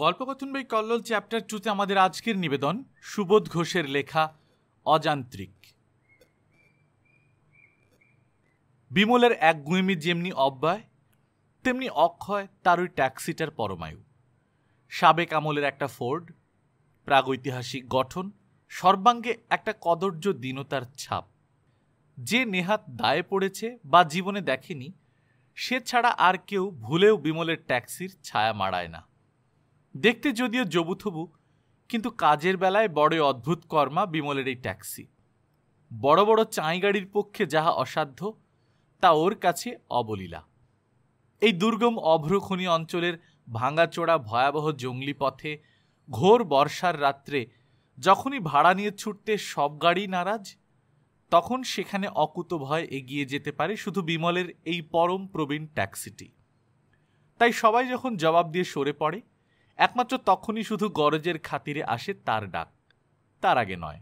গল্পকথন বই কল্লোল চ্যাপ্টার টুতে আমাদের আজকের নিবেদন সুবোধ ঘোষের লেখা অযান্ত্রিক বিমলের এক গুঁইমি যেমনি অব্যয় তেমনি অক্ষয় তার ওই ট্যাক্সিটার পরমায়ু সাবেক আমলের একটা ফোর্ড প্রাগৈতিহাসিক গঠন সর্বাঙ্গে একটা কদর্য দীনতার ছাপ যে নেহাত দায়ে পড়েছে বা জীবনে দেখেনি সে ছাড়া আর কেউ ভুলেও বিমলের ট্যাক্সির ছায়া মাড়ায় না দেখতে যদিও জবুথবু কিন্তু কাজের বেলায় বড় অদ্ভুত কর্মা বিমলের এই ট্যাক্সি বড় বড় চাঁই গাড়ির পক্ষে যাহা অসাধ্য তা ওর কাছে অবলীলা এই দুর্গম অভ্রখনি অঞ্চলের ভাঙাচোড়া ভয়াবহ জঙ্গলি পথে ঘোর বর্ষার রাত্রে যখনই ভাড়া নিয়ে ছুটতে সব গাড়ি নারাজ তখন সেখানে অকুত ভয় এগিয়ে যেতে পারে শুধু বিমলের এই পরম প্রবীণ ট্যাক্সিটি তাই সবাই যখন জবাব দিয়ে সরে পড়ে একমাত্র তখনই শুধু গরজের খাতিরে আসে তার ডাক তার আগে নয়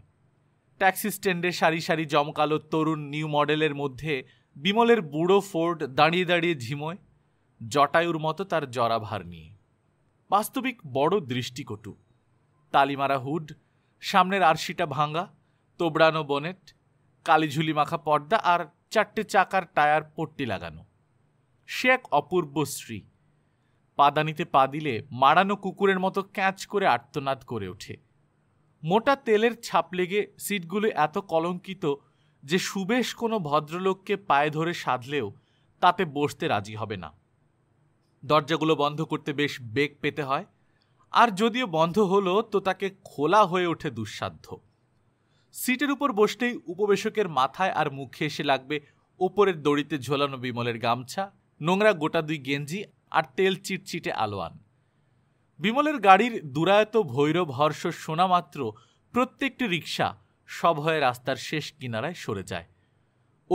ট্যাক্সি স্ট্যান্ডে সারি সারি জমকালো তরুণ নিউ মডেলের মধ্যে বিমলের বুড়ো ফোর্ড দাঁড়িয়ে দাঁড়িয়ে ঝিমোয় জটায়ুর মতো তার জরাভার নিয়ে বাস্তবিক বড় দৃষ্টিকটু তালিমারা হুড সামনের আরশিটা ভাঙা তোবড়ানো বনেট কালিঝুলি মাখা পর্দা আর চারটে চাকার টায়ার পট্টি লাগানো সে এক অপূর্ব স্ত্রী পাদানিতে পা দিলে মারানো কুকুরের মতো ক্যাঁচ করে আর্তনাদ করে ওঠে মোটা তেলের ছাপ লেগে সিটগুলি এত কলঙ্কিত যে সুবেশ কোনো ভদ্রলোককে পায়ে ধরে সাধলেও তাতে বসতে রাজি হবে না দরজাগুলো বন্ধ করতে বেশ বেগ পেতে হয় আর যদিও বন্ধ হলো তো তাকে খোলা হয়ে ওঠে দুঃসাধ্য সিটের উপর বসতেই উপবেশকের মাথায় আর মুখে এসে লাগবে ওপরের দড়িতে ঝোলানো বিমলের গামছা নোংরা গোটা দুই গেঞ্জি আর তেল চিটচিটে আলোয়ান বিমলের গাড়ির দুরায়ত ভৈরব হর্ষ শোনা মাত্র প্রত্যেকটি রিক্সা সভয়ে রাস্তার শেষ কিনারায় সরে যায়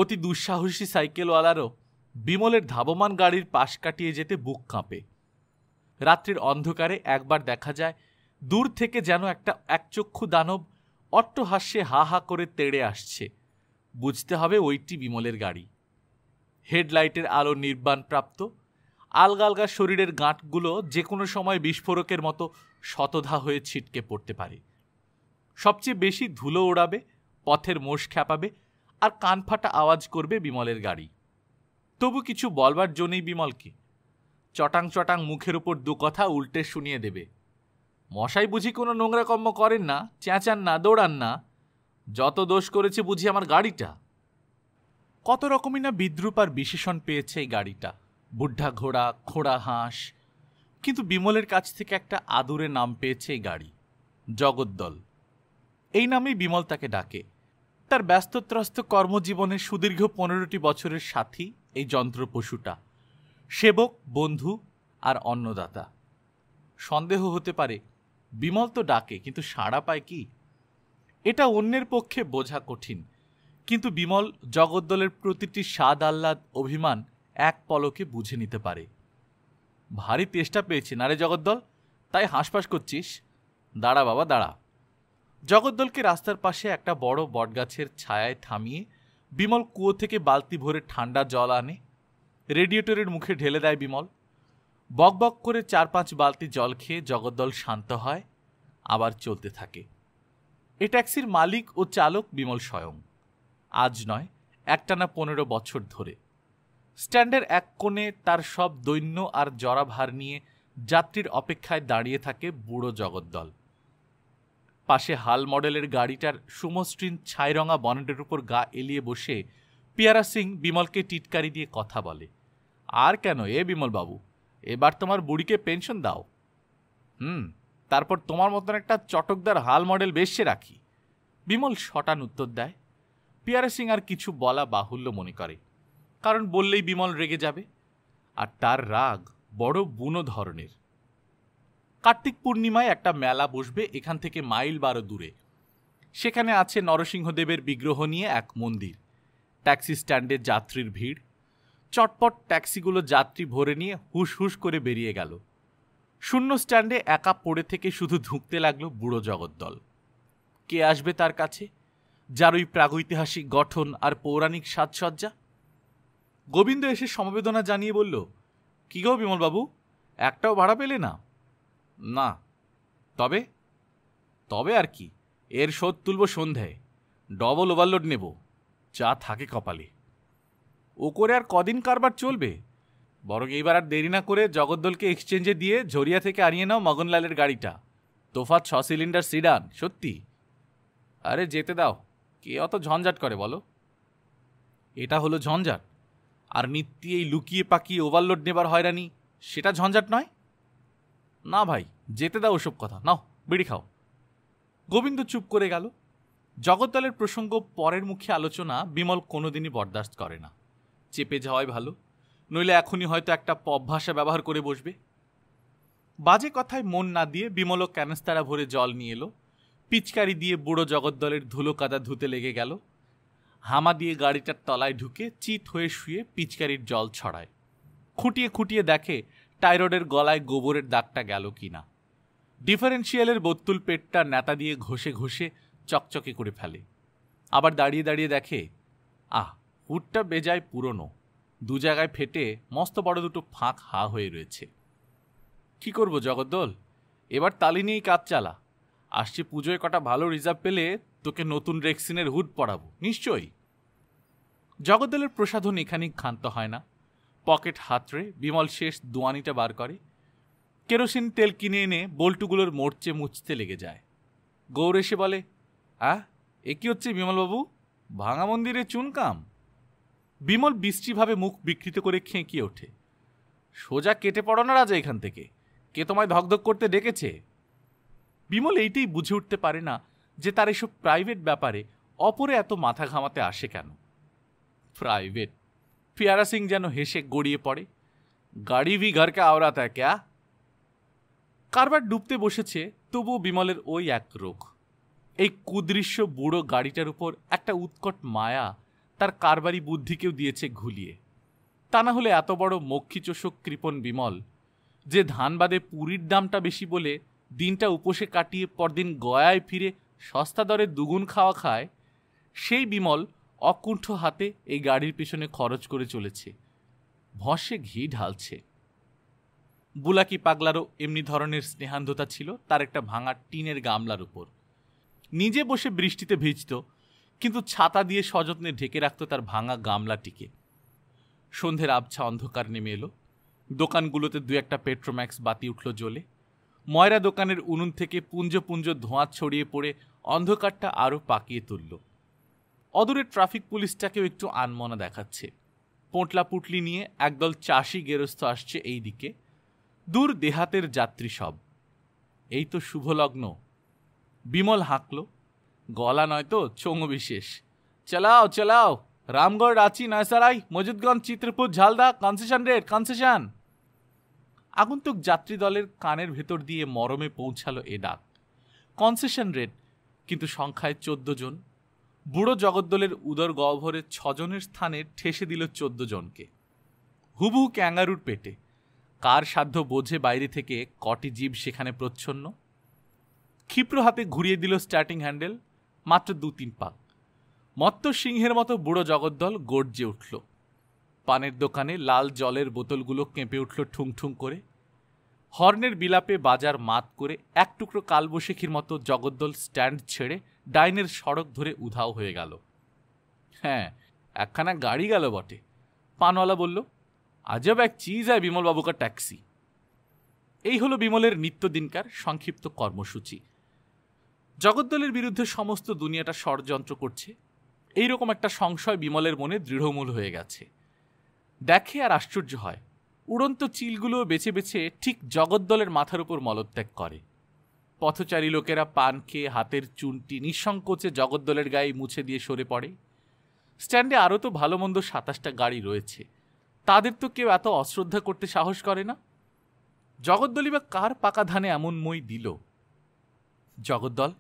অতি দুঃসাহসী সাইকেলওয়ালারও বিমলের ধাবমান গাড়ির পাশ কাটিয়ে যেতে বুক কাঁপে রাত্রির অন্ধকারে একবার দেখা যায় দূর থেকে যেন একটা একচক্ষু দানব অট্টহাস্যে হা হা করে তেড়ে আসছে বুঝতে হবে ওইটি বিমলের গাড়ি হেডলাইটের আলো নির্বাণ প্রাপ্ত আলগা আলগা শরীরের গাঁটগুলো যে কোনো সময় বিস্ফোরকের মতো শতধা হয়ে ছিটকে পড়তে পারে সবচেয়ে বেশি ধুলো ওড়াবে পথের মোষ খ্যাপাবে আর কানফাটা আওয়াজ করবে বিমলের গাড়ি তবু কিছু বলবার জন্যই বিমলকে চটাং চটাং মুখের ওপর দু কথা উল্টে শুনিয়ে দেবে মশাই বুঝি কোনো নোংরা কর্ম করেন না চেঁচান না দৌড়ান না যত দোষ করেছে বুঝি আমার গাড়িটা কত রকমই না বিদ্রুপ আর বিশেষণ পেয়েছে এই গাড়িটা বুড্ঢা ঘোড়া খোড়া হাঁস কিন্তু বিমলের কাছ থেকে একটা আদুরে নাম পেয়েছে এই গাড়ি জগদ্দল এই নামেই বিমল তাকে ডাকে তার ব্যস্তত্রস্ত কর্মজীবনের সুদীর্ঘ পনেরোটি বছরের সাথী এই যন্ত্র পশুটা সেবক বন্ধু আর অন্নদাতা সন্দেহ হতে পারে বিমল তো ডাকে কিন্তু সাড়া পায় কি এটা অন্যের পক্ষে বোঝা কঠিন কিন্তু বিমল জগদ্দলের প্রতিটি স্বাদ আহ্লাদ অভিমান এক পলকে বুঝে নিতে পারে ভারী তেষ্টা পেয়েছে নারে জগদ্দল তাই হাঁসফাঁস করছিস দাঁড়া বাবা দাঁড়া জগদ্দলকে রাস্তার পাশে একটা বড় বটগাছের ছায়ায় থামিয়ে বিমল কুয়ো থেকে বালতি ভরে ঠান্ডা জল আনে রেডিয়েটরের মুখে ঢেলে দেয় বিমল বক বক করে চার পাঁচ বালতি জল খেয়ে জগদ্দল শান্ত হয় আবার চলতে থাকে এ ট্যাক্সির মালিক ও চালক বিমল স্বয়ং আজ নয় একটানা পনেরো বছর ধরে স্ট্যান্ডের এক কোণে তার সব দৈন্য আর জরাভার নিয়ে যাত্রীর অপেক্ষায় দাঁড়িয়ে থাকে বুড়ো জগদ্দল পাশে হাল মডেলের গাড়িটার সুমসৃণ ছাইরঙা বনেটের উপর গা এলিয়ে বসে পিয়ারা সিং বিমলকে টিটকারি দিয়ে কথা বলে আর কেন এ বিমলবাবু এবার তোমার বুড়িকে পেনশন দাও হুম তারপর তোমার মতন একটা চটকদার হাল মডেল বেশে রাখি বিমল শটান উত্তর দেয় পিয়ারা সিং আর কিছু বলা বাহুল্য মনে করে কারণ বললেই বিমল রেগে যাবে আর তার রাগ বড় বুনো ধরনের কার্তিক পূর্ণিমায় একটা মেলা বসবে এখান থেকে মাইল বারো দূরে সেখানে আছে নরসিংহদেবের বিগ্রহ নিয়ে এক মন্দির ট্যাক্সি স্ট্যান্ডে যাত্রীর ভিড় চটপট ট্যাক্সিগুলো যাত্রী ভরে নিয়ে হুস হুস করে বেরিয়ে গেল শূন্য স্ট্যান্ডে একা পড়ে থেকে শুধু ধুঁকতে লাগলো বুড়ো জগদ্দল কে আসবে তার কাছে যার ওই প্রাগৈতিহাসিক গঠন আর পৌরাণিক সাজসজ্জা গোবিন্দ এসে সমবেদনা জানিয়ে বলল কী গো বিমলবাবু একটাও ভাড়া পেলে না না তবে তবে আর কি এর শোধ তুলব সন্ধ্যায় ডবল ওভারলোড নেব যা থাকে কপালে ও করে আর কদিন কারবার চলবে বরং এইবার আর দেরি না করে জগদ্দলকে এক্সচেঞ্জে দিয়ে ঝরিয়া থেকে আনিয়ে নাও মগনলালের গাড়িটা তোফাত ছ সিলিন্ডার সিডান সত্যি আরে যেতে দাও কে অত ঝঞ্ঝাট করে বলো এটা হলো ঝঞ্ঝাট আর নিত্যি এই লুকিয়ে পাকিয়ে ওভারলোড নেবার হয়রানি সেটা ঝঞ্ঝাট নয় না ভাই যেতে দাও ওসব কথা নাও বিড়ি খাও গোবিন্দ চুপ করে গেল জগদ্দলের প্রসঙ্গ পরের মুখে আলোচনা বিমল কোনোদিনই বরদাস্ত করে না চেপে যাওয়াই ভালো নইলে এখনই হয়তো একটা পপ ভাষা ব্যবহার করে বসবে বাজে কথায় মন না দিয়ে বিমলও ক্যানেস্তারা ভরে জল নিয়ে এলো পিচকারি দিয়ে বুড়ো জগদ্দলের ধুলো কাদা ধুতে লেগে গেল হামা দিয়ে গাড়িটার তলায় ঢুকে চিত হয়ে শুয়ে পিচকারির জল ছড়ায় খুঁটিয়ে খুঁটিয়ে দেখে টাইরয়েডের গলায় গোবরের দাগটা গেল কি না ডিফারেন্সিয়ালের বোত্তুল পেটটা নেতা দিয়ে ঘষে ঘষে চকচকে করে ফেলে আবার দাঁড়িয়ে দাঁড়িয়ে দেখে আহ হুটটা বেজায় পুরনো দু জায়গায় ফেটে মস্ত বড় দুটো ফাঁক হা হয়ে রয়েছে কি করব জগদ্দল এবার তালি নিয়েই কাজ চালা আসছে পুজোয় কটা ভালো রিজার্ভ পেলে তোকে নতুন রেক্সিনের হুড পড়াবো নিশ্চয়ই জগদ্দলের প্রসাধন এখানেই ক্ষান্ত হয় না পকেট হাতড়ে বিমল শেষ দোয়ানিটা বার করে কেরোসিন তেল কিনে এনে বল্টুগুলোর মোর্চে মুছতে লেগে যায় গৌর এসে বলে আহ এ কী হচ্ছে বিমলবাবু ভাঙা মন্দিরে চুনকাম বিমল বিশ্রীভাবে মুখ বিকৃত করে খেঁকিয়ে ওঠে সোজা কেটে পড়ো না রাজা এখান থেকে কে তোমায় ধকধক করতে ডেকেছে বিমল এইটাই বুঝে উঠতে পারে না যে তার এসব প্রাইভেট ব্যাপারে অপরে এত মাথা ঘামাতে আসে কেন প্রাইভেট পিয়ারা সিং যেন হেসে গড়িয়ে পড়ে গাড়ি ভি ঘরকে আওরাত হ্যাঁ ক্যা কারবার ডুবতে বসেছে তবুও বিমলের ওই এক রোগ এই কুদৃশ্য বুড়ো গাড়িটার উপর একটা উৎকট মায়া তার কারবারি বুদ্ধিকেও দিয়েছে ঘুলিয়ে তা না হলে এত বড় মক্ষীচোষক কৃপণ বিমল যে ধানবাদে পুরীর দামটা বেশি বলে দিনটা উপোসে কাটিয়ে পরদিন গয়ায় ফিরে সস্তা দরে দুগুণ খাওয়া খায় সেই বিমল অকুণ্ঠ হাতে এই গাড়ির পিছনে খরচ করে চলেছে ভসে ঘি ঢালছে বুলাকি পাগলারও এমনি ধরনের স্নেহান্ধতা ছিল তার একটা ভাঙা টিনের গামলার উপর নিজে বসে বৃষ্টিতে ভিজত কিন্তু ছাতা দিয়ে সযত্নে ঢেকে রাখত তার ভাঙা গামলাটিকে সন্ধ্যের আবছা অন্ধকার নেমে এলো দোকানগুলোতে দু একটা পেট্রোম্যাক্স বাতি উঠল জ্বলে ময়রা দোকানের উনুন থেকে পুঞ্জ পুঞ্জ ধোঁয়া ছড়িয়ে পড়ে অন্ধকারটা আরও পাকিয়ে তুলল অদূরে ট্রাফিক পুলিশটাকেও একটু আনমনা দেখাচ্ছে পোঁটলা পুটলি নিয়ে একদল চাষি গেরস্থ আসছে এই দিকে দূর দেহাতের যাত্রী সব এই তো শুভলগ্ন বিমল হাঁকল গলা নয় তো চোঙ বিশেষ চালাও চালাও Ramgarh Ranchi Naisarai Majudganj Chitrapur Jhalda concession rate concession আগন্তুক যাত্রী দলের কানের ভেতর দিয়ে মরমে পৌঁছালো এ ডাক কনসেশন রেট কিন্তু সংখ্যায় চোদ্দ জন বুড়ো জগদ্দলের উদর গহ্বরে ছজনের স্থানে ঠেসে দিল চোদ্দ জনকে হুবু ক্যাঙ্গারুর পেটে কার সাধ্য বোঝে বাইরে থেকে কটি জীব সেখানে প্রচ্ছন্ন ক্ষিপ্র হাতে ঘুরিয়ে দিল স্টার্টিং হ্যান্ডেল মাত্র দু তিন পাক মত্ত সিংহের মতো বুড়ো জগদ্দল গর্জে উঠল পানের দোকানে লাল জলের বোতলগুলো কেঁপে উঠল ঠুং ঠুং করে হর্নের বিলাপে বাজার মাত করে এক টুকরো কালবশেখির মতো জগদ্দল স্ট্যান্ড ছেড়ে ডাইনের সড়ক ধরে উধাও হয়ে গেল হ্যাঁ একখানা গাড়ি গেল বটে পানওয়ালা বলল আজব এক চিজ হয় বিমলবাবুকার ট্যাক্সি এই হলো বিমলের নিত্যদিনকার সংক্ষিপ্ত কর্মসূচি জগদ্দলের বিরুদ্ধে সমস্ত দুনিয়াটা ষড়যন্ত্র করছে এইরকম একটা সংশয় বিমলের মনে দৃঢ়মূল হয়ে গেছে দেখে আর আশ্চর্য হয় উড়ন্ত চিলগুলো বেছে বেছে ঠিক জগদ্দলের মাথার উপর মলত্যাগ করে পথচারী লোকেরা পান খেয়ে হাতের চুনটি নিঃসংকোচে জগদ্দলের গায়ে মুছে দিয়ে সরে পড়ে স্ট্যান্ডে আরও তো ভালো মন্দ সাতাশটা গাড়ি রয়েছে তাদের তো কেউ এত অশ্রদ্ধা করতে সাহস করে না জগদ্দলি বা কার পাকা ধানে এমন মই দিল জগদ্দল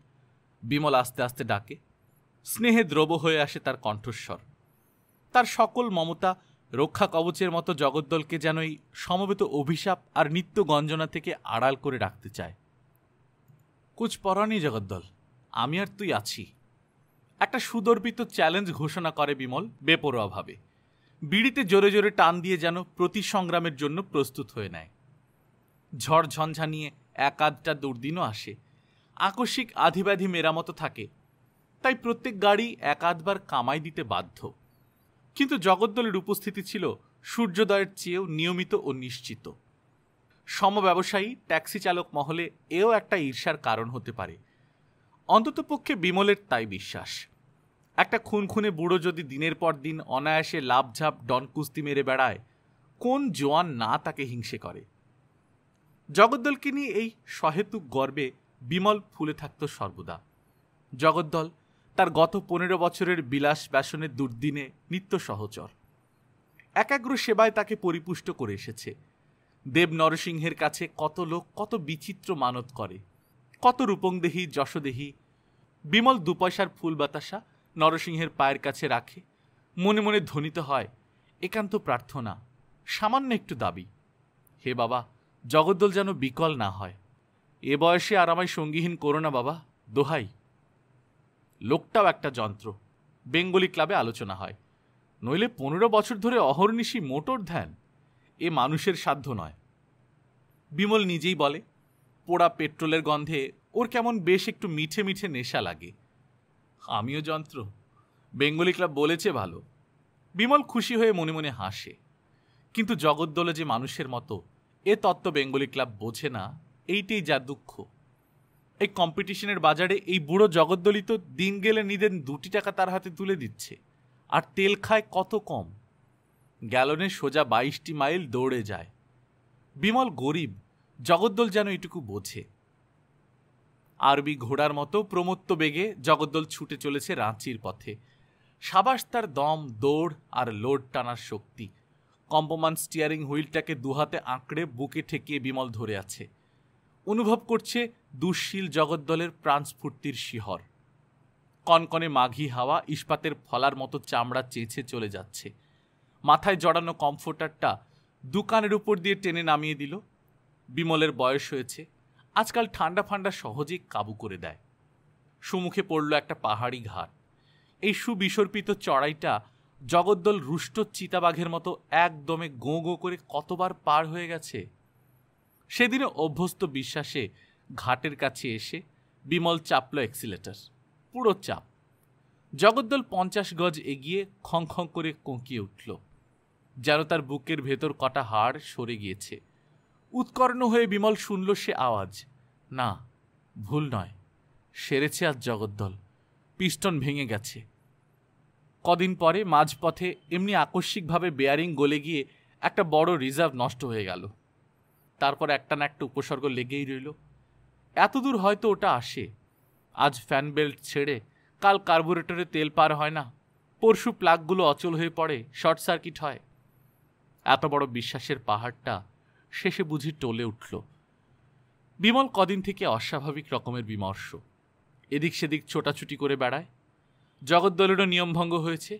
বিমল আস্তে আস্তে ডাকে স্নেহে দ্রব হয়ে আসে তার কণ্ঠস্বর তার সকল মমতা রক্ষা কবচের মতো জগদ্দলকে যেন এই সমবেত অভিশাপ আর নিত্য গঞ্জনা থেকে আড়াল করে রাখতে চায় কুচ পরানি জগদ্দল আমি আর তুই আছি একটা সুদর্পিত চ্যালেঞ্জ ঘোষণা করে বিমল বেপরোয়াভাবে বিড়িতে জোরে জোরে টান দিয়ে যেন প্রতি সংগ্রামের জন্য প্রস্তুত হয়ে নেয় ঝড় নিয়ে এক আধটা দুর্দিনও আসে আকস্মিক আধিব্যাধি মেরামতো থাকে তাই প্রত্যেক গাড়ি এক আধবার কামাই দিতে বাধ্য কিন্তু জগদ্দলের উপস্থিতি ছিল সূর্যোদয়ের চেয়েও নিয়মিত ও নিশ্চিত সমব্যবসায়ী ট্যাক্সি চালক মহলে এও একটা ঈর্ষার কারণ হতে পারে অন্ততপক্ষে বিমলের তাই বিশ্বাস একটা খুনখুনে বুড়ো যদি দিনের পর দিন অনায়াসে লাভঝাপ ডনকুস্তি মেরে বেড়ায় কোন জোয়ান না তাকে হিংসে করে জগদ্দলকে নিয়ে এই সহেতুক গর্বে বিমল ফুলে থাকত সর্বদা জগদ্দল তার গত পনেরো বছরের বিলাস ব্যাসনের দুর্দিনে নিত্য সহচর একাগ্র সেবায় তাকে পরিপুষ্ট করে এসেছে দেব নরসিংহের কাছে কত লোক কত বিচিত্র মানত করে কত রূপংদেহী যশদেহী বিমল দুপয়সার ফুল বাতাসা নরসিংহের পায়ের কাছে রাখে মনে মনে ধ্বনিত হয় একান্ত প্রার্থনা সামান্য একটু দাবি হে বাবা জগদ্দল যেন বিকল না হয় এ বয়সে আর আমায় সঙ্গীহীন করো না বাবা দোহাই লোকটাও একটা যন্ত্র বেঙ্গলি ক্লাবে আলোচনা হয় নইলে পনেরো বছর ধরে অহর্নিশি মোটর ধ্যান এ মানুষের সাধ্য নয় বিমল নিজেই বলে পোড়া পেট্রোলের গন্ধে ওর কেমন বেশ একটু মিঠে মিঠে নেশা লাগে আমিও যন্ত্র বেঙ্গলি ক্লাব বলেছে ভালো বিমল খুশি হয়ে মনে মনে হাসে কিন্তু জগদ্দলে যে মানুষের মতো এ তত্ত্ব বেঙ্গলি ক্লাব বোঝে না এইটাই যা দুঃখ এই কম্পিটিশনের বাজারে এই বুড়ো জগদ্দলিত দিন গেলে নিদেন দুটি টাকা তার হাতে তুলে দিচ্ছে আর তেল খায় কত কম গ্যালনে সোজা বাইশটি মাইল দৌড়ে যায় বিমল গরিব জগদ্দল যেন এটুকু বোঝে আরবি ঘোড়ার মতো প্রমত্ত বেগে জগদ্দল ছুটে চলেছে রাঁচির পথে সাবাস তার দম দৌড় আর লোড টানার শক্তি কম্পমান স্টিয়ারিং হুইলটাকে দুহাতে আঁকড়ে বুকে ঠেকিয়ে বিমল ধরে আছে অনুভব করছে দুঃশীল জগদ্দলের প্রাণস্ফূর্তির শিহর কনকনে মাঘি হাওয়া ইস্পাতের ফলার মতো চামড়া চেঁচে চলে যাচ্ছে মাথায় জড়ানো কমফোর্টারটা দোকানের উপর দিয়ে টেনে নামিয়ে দিল বিমলের বয়স হয়েছে আজকাল ঠান্ডা ফান্ডা সহজেই কাবু করে দেয় সুমুখে পড়ল একটা পাহাড়ি ঘাট এই সুবিসর্পিত চড়াইটা জগদ্দল রুষ্ট চিতাবাঘের মতো একদমে গো গোঁ করে কতবার পার হয়ে গেছে সেদিনে অভ্যস্ত বিশ্বাসে ঘাটের কাছে এসে বিমল চাপল এক্সিলেটার পুরো চাপ জগদ্দল পঞ্চাশ গজ এগিয়ে খং খং করে কোঁকিয়ে উঠল যেন তার বুকের ভেতর কটা হাড় সরে গিয়েছে উৎকর্ণ হয়ে বিমল শুনল সে আওয়াজ না ভুল নয় সেরেছে আজ জগদ্দল পিস্টন ভেঙে গেছে কদিন পরে মাঝপথে এমনি আকস্মিকভাবে বেয়ারিং গলে গিয়ে একটা বড় রিজার্ভ নষ্ট হয়ে গেল তারপর একটা না একটা উপসর্গ লেগেই রইল এতদূর হয়তো ওটা আসে আজ ফ্যান বেল্ট ছেড়ে কাল কার্বোরেটরে তেল পার হয় না পরশু প্লাগগুলো অচল হয়ে পড়ে শর্ট সার্কিট হয় এত বড় বিশ্বাসের পাহাড়টা শেষে বুঝি টলে উঠল বিমল কদিন থেকে অস্বাভাবিক রকমের বিমর্ষ এদিক সেদিক ছোটাছুটি করে বেড়ায় জগদ্দলেরও নিয়মভঙ্গ হয়েছে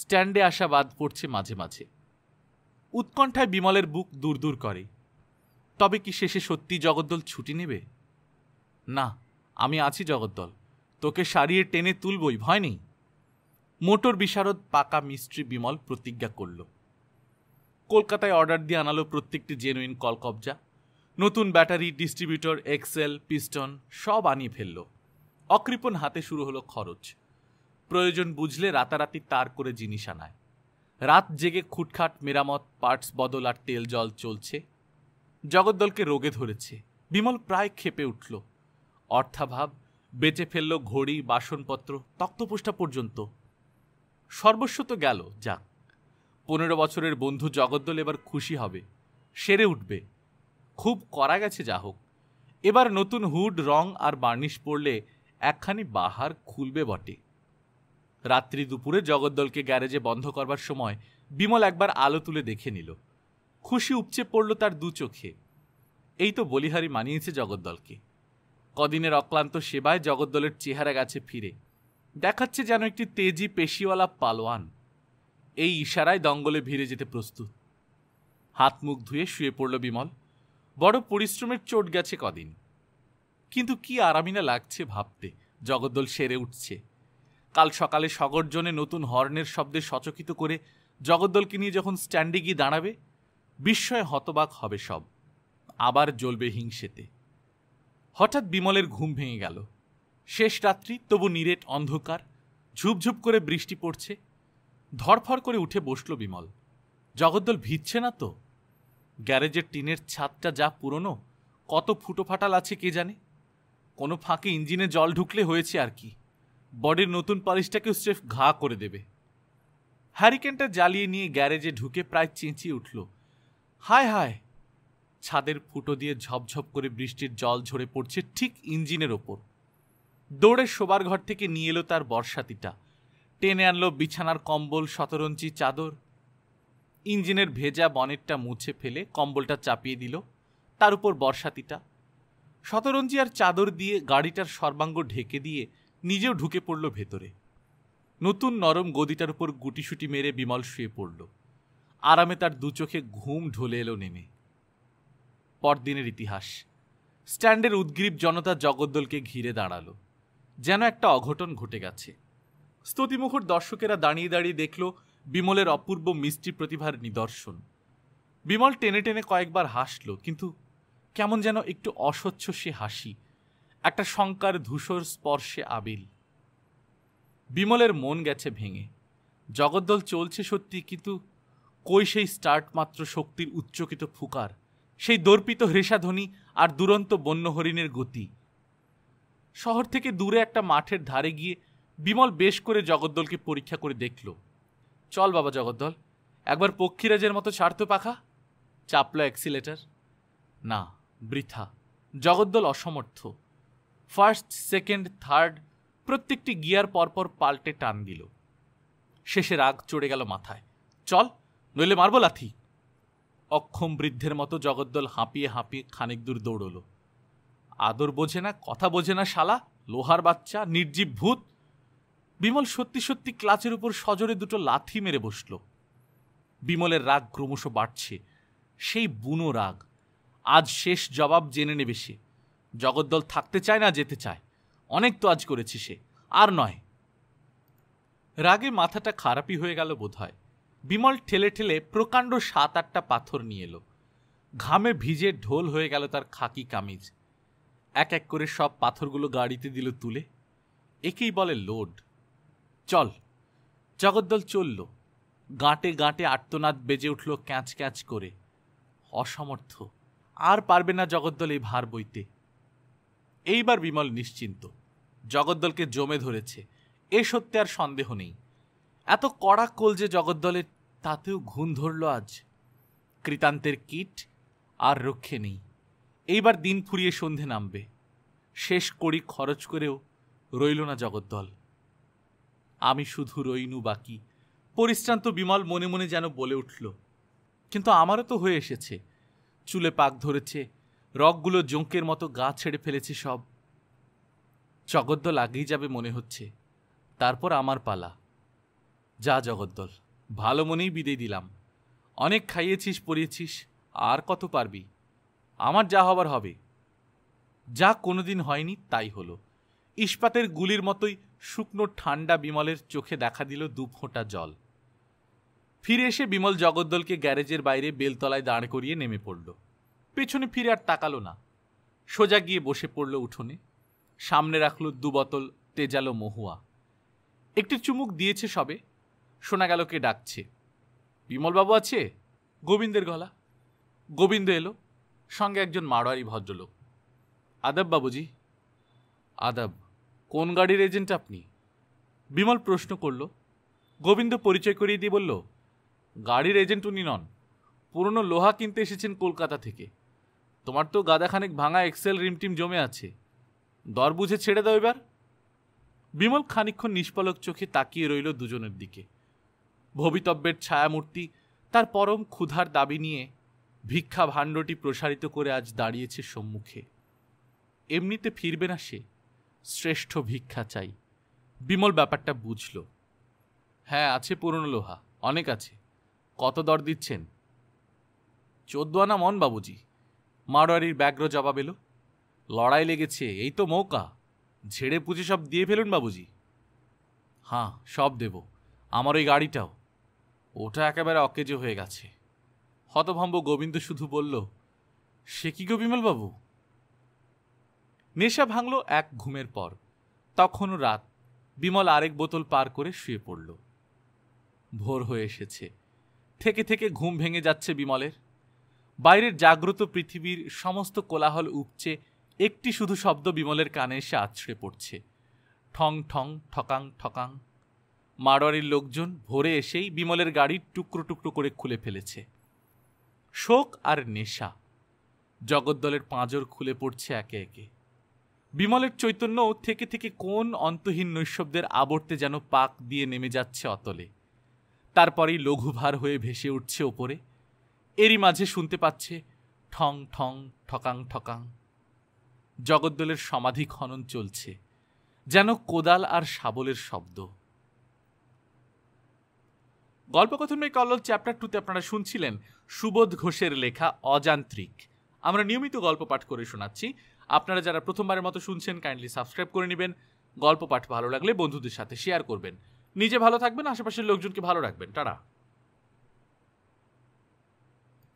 স্ট্যান্ডে আসা বাদ পড়ছে মাঝে মাঝে উৎকণ্ঠায় বিমলের বুক দূর দূর করে তবে কি শেষে সত্যি জগদ্দল ছুটি নেবে না আমি আছি জগদ্দল তোকে সারিয়ে টেনে তুলবই ভয় নেই মোটর বিশারদ পাকা মিস্ত্রি বিমল প্রতিজ্ঞা করলো কলকাতায় অর্ডার দিয়ে আনালো প্রত্যেকটি জেনুইন কবজা নতুন ব্যাটারি ডিস্ট্রিবিউটর এক্সেল পিস্টন সব আনিয়ে ফেলল অকৃপণ হাতে শুরু হলো খরচ প্রয়োজন বুঝলে রাতারাতি তার করে জিনিস আনায় রাত জেগে খুটখাট মেরামত পার্টস বদল আর তেল জল চলছে জগদ্দলকে রোগে ধরেছে বিমল প্রায় খেপে উঠল অর্থাভাব বেঁচে ফেলল ঘড়ি বাসনপত্র তক্তপোষ্ঠা পর্যন্ত সর্বস্ব তো গেল যাক পনেরো বছরের বন্ধু জগদ্দল এবার খুশি হবে সেরে উঠবে খুব করা গেছে যা হোক এবার নতুন হুড রং আর বার্নিশ পড়লে একখানি বাহার খুলবে বটে রাত্রি দুপুরে জগদ্দলকে গ্যারেজে বন্ধ করবার সময় বিমল একবার আলো তুলে দেখে নিল খুশি উপচে পড়ল তার দু চোখে এই তো বলিহারি মানিয়েছে জগদ্দলকে কদিনের অক্লান্ত সেবায় জগদ্দলের চেহারা গেছে ফিরে দেখাচ্ছে যেন একটি তেজি পেশিওয়ালা পালোয়ান এই ইশারায় দঙ্গলে ভিড়ে যেতে প্রস্তুত হাত মুখ ধুয়ে শুয়ে পড়ল বিমল বড় পরিশ্রমের চোট গেছে কদিন কিন্তু কি আরামিনা লাগছে ভাবতে জগদ্দল সেরে উঠছে কাল সকালে সগর্জনে নতুন হর্নের শব্দে সচকিত করে জগদ্দলকে নিয়ে যখন স্ট্যান্ডে গিয়ে দাঁড়াবে বিস্ময়ে হতবাক হবে সব আবার জ্বলবে হিংসেতে হঠাৎ বিমলের ঘুম ভেঙে গেল শেষ রাত্রি তবু নিরেট অন্ধকার ঝুপঝুপ করে বৃষ্টি পড়ছে ধরফর করে উঠে বসল বিমল জগদ্দল ভিজছে না তো গ্যারেজের টিনের ছাদটা যা পুরনো কত ফুটো ফাটাল আছে কে জানে কোনো ফাঁকে ইঞ্জিনে জল ঢুকলে হয়েছে আর কি বডির নতুন পালিশটাকেও স্রেফ ঘা করে দেবে হ্যারিকেনটা জ্বালিয়ে নিয়ে গ্যারেজে ঢুকে প্রায় চেঁচিয়ে উঠল হায় হায় ছাদের ফুটো দিয়ে ঝপঝপ করে বৃষ্টির জল ঝরে পড়ছে ঠিক ইঞ্জিনের ওপর দৌড়ে শোবার ঘর থেকে নিয়ে এলো তার বর্ষাতিটা টেনে আনলো বিছানার কম্বল শতরঞ্চি চাদর ইঞ্জিনের ভেজা বনেটটা মুছে ফেলে কম্বলটা চাপিয়ে দিল তার উপর বর্ষাতিটা শতরঞ্জি আর চাদর দিয়ে গাড়িটার সর্বাঙ্গ ঢেকে দিয়ে নিজেও ঢুকে পড়ল ভেতরে নতুন নরম গদিটার উপর গুটিসুটি মেরে বিমল শুয়ে পড়ল আরামে তার দু চোখে ঘুম ঢলে এলো নেমে পরদিনের ইতিহাস স্ট্যান্ডের উদ্গ্রীব জনতা জগদ্দলকে ঘিরে দাঁড়ালো যেন একটা অঘটন ঘটে গেছে স্তুতিমুখর দর্শকেরা দাঁড়িয়ে দাঁড়িয়ে দেখল বিমলের অপূর্ব মিষ্টি প্রতিভার নিদর্শন বিমল টেনে টেনে কয়েকবার হাসল কিন্তু কেমন যেন একটু অস্বচ্ছ সে হাসি একটা শঙ্কার ধূসর স্পর্শে আবিল বিমলের মন গেছে ভেঙে জগদ্দল চলছে সত্যি কিন্তু কই সেই স্টার্ট মাত্র শক্তির উচ্চকিত ফুকার সেই দর্পিত হৃষাধ্বনি আর দুরন্ত বন্য হরিণের গতি শহর থেকে দূরে একটা মাঠের ধারে গিয়ে বিমল বেশ করে জগদ্দলকে পরীক্ষা করে দেখল চল বাবা জগদ্দল একবার পক্ষীরাজের মতো ছাড়তো পাখা চাপল অ্যাক্সিলেটার না বৃথা জগদ্দল অসমর্থ ফার্স্ট সেকেন্ড থার্ড প্রত্যেকটি গিয়ার পরপর পাল্টে টান দিল শেষে রাগ চড়ে গেল মাথায় চল নইলে মারব লাথি অক্ষম বৃদ্ধের মতো জগদ্দল হাঁপিয়ে হাঁপিয়ে খানিক দূর দৌড়ল আদর বোঝে না কথা বোঝে না শালা লোহার বাচ্চা নির্জীব ভূত বিমল সত্যি সত্যি ক্লাচের উপর সজরে দুটো লাথি মেরে বসল বিমলের রাগ ক্রমশ বাড়ছে সেই বুনো রাগ আজ শেষ জবাব জেনে নেবে সে জগদ্দল থাকতে চায় না যেতে চায় অনেক তো আজ করেছে সে আর নয় রাগে মাথাটা খারাপই হয়ে গেল বোধ হয় বিমল ঠেলে ঠেলে প্রকাণ্ড সাত আটটা পাথর নিয়ে এলো ঘামে ভিজে ঢোল হয়ে গেল তার খাকি কামিজ এক এক করে সব পাথরগুলো গাড়িতে দিল তুলে একেই বলে লোড চল জগদ্দল চলল গাঁটে গাঁটে আর্তনাদ বেজে উঠল ক্যাঁচ ক্যাঁচ করে অসমর্থ আর পারবে না জগদ্দল এই ভার বইতে এইবার বিমল নিশ্চিন্ত জগদ্দলকে জমে ধরেছে এ সত্যি আর সন্দেহ নেই এত কড়া কোল যে জগদ্দলের তাতেও ঘুণ ধরল আজ কৃতান্তের কীট আর রক্ষে নেই এইবার দিন ফুরিয়ে সন্ধে নামবে শেষ কড়ি খরচ করেও রইল না জগদ্দল আমি শুধু রইনু বাকি পরিশ্রান্ত বিমল মনে মনে যেন বলে উঠল কিন্তু আমারও তো হয়ে এসেছে চুলে পাক ধরেছে রকগুলো জোঁকের মতো গা ছেড়ে ফেলেছে সব জগদ্দল আগেই যাবে মনে হচ্ছে তারপর আমার পালা যা জগদ্দল ভালো মনেই বিদেয় দিলাম অনেক খাইয়েছিস পরিয়েছিস আর কত পারবি আমার যা হবার হবে যা কোনোদিন হয়নি তাই হলো ইস্পাতের গুলির মতোই শুকনো ঠান্ডা বিমলের চোখে দেখা দিল দু ফোঁটা জল ফিরে এসে বিমল জগদ্দলকে গ্যারেজের বাইরে বেলতলায় দাঁড় করিয়ে নেমে পড়ল পেছনে ফিরে আর তাকালো না সোজা গিয়ে বসে পড়ল উঠোনে সামনে রাখল দু বোতল তেজালো মহুয়া একটি চুমুক দিয়েছে সবে শোনা গেল কে ডাকছে বিমলবাবু আছে গোবিন্দের গলা গোবিন্দ এলো সঙ্গে একজন মারোয়ারি ভদ্রলোক আদব বাবুজি আদাব কোন গাড়ির এজেন্ট আপনি বিমল প্রশ্ন করল গোবিন্দ পরিচয় করিয়ে দিয়ে বলল গাড়ির এজেন্ট উনি নন পুরনো লোহা কিনতে এসেছেন কলকাতা থেকে তোমার তো গাদাখানেক ভাঙা এক্সেল রিমটিম জমে আছে দর বুঝে ছেড়ে দাও এবার বিমল খানিক্ষণ নিষ্পলক চোখে তাকিয়ে রইল দুজনের দিকে ভবিতব্যের ছায়ামূর্তি তার পরম ক্ষুধার দাবি নিয়ে ভিক্ষা ভাণ্ডটি প্রসারিত করে আজ দাঁড়িয়েছে সম্মুখে এমনিতে ফিরবে না সে শ্রেষ্ঠ ভিক্ষা চাই বিমল ব্যাপারটা বুঝল হ্যাঁ আছে পুরনো লোহা অনেক আছে কত দর দিচ্ছেন চোদ্দ আনা মন বাবুজি মারোয়ারির ব্যাগ্র জবাব এলো লড়াই লেগেছে এই তো মৌকা ঝেড়ে পুঁজে সব দিয়ে ফেলুন বাবুজি হ্যাঁ সব দেব আমার ওই গাড়িটাও ওটা একেবারে অকেজো হয়ে গেছে হতভম্ব গোবিন্দ শুধু বলল সে কি গো বিমলবাবু নেশা ভাঙল এক ঘুমের পর তখনও রাত বিমল আরেক বোতল পার করে শুয়ে পড়ল ভোর হয়ে এসেছে থেকে থেকে ঘুম ভেঙে যাচ্ছে বিমলের বাইরের জাগ্রত পৃথিবীর সমস্ত কোলাহল উপচে একটি শুধু শব্দ বিমলের কানে এসে আছড়ে পড়ছে ঠং ঠং ঠকাং ঠকাং মারোয়ারির লোকজন ভোরে এসেই বিমলের গাড়ি টুকরো টুকরো করে খুলে ফেলেছে শোক আর নেশা জগদ্দলের পাঁজর খুলে পড়ছে একে একে বিমলের চৈতন্য থেকে থেকে কোন অন্তহীন নৈশব্দের আবর্তে যেন পাক দিয়ে নেমে যাচ্ছে অতলে তারপরেই লঘুভার হয়ে ভেসে উঠছে ওপরে এরই মাঝে শুনতে পাচ্ছে ঠং ঠং ঠকাং ঠকাং জগদ্দলের সমাধি খনন চলছে যেন কোদাল আর শাবলের শব্দ গল্পকথনে কল্লোল চ্যাপ্টার টুতে আপনারা শুনছিলেন সুবোধ ঘোষের লেখা অযান্ত্রিক আমরা নিয়মিত গল্প পাঠ করে শোনাচ্ছি আপনারা যারা প্রথমবারের মতো শুনছেন কাইন্ডলি সাবস্ক্রাইব করে নেবেন গল্প পাঠ ভালো লাগলে বন্ধুদের সাথে শেয়ার করবেন নিজে ভালো থাকবেন আশেপাশের লোকজনকে ভালো রাখবেন টাটা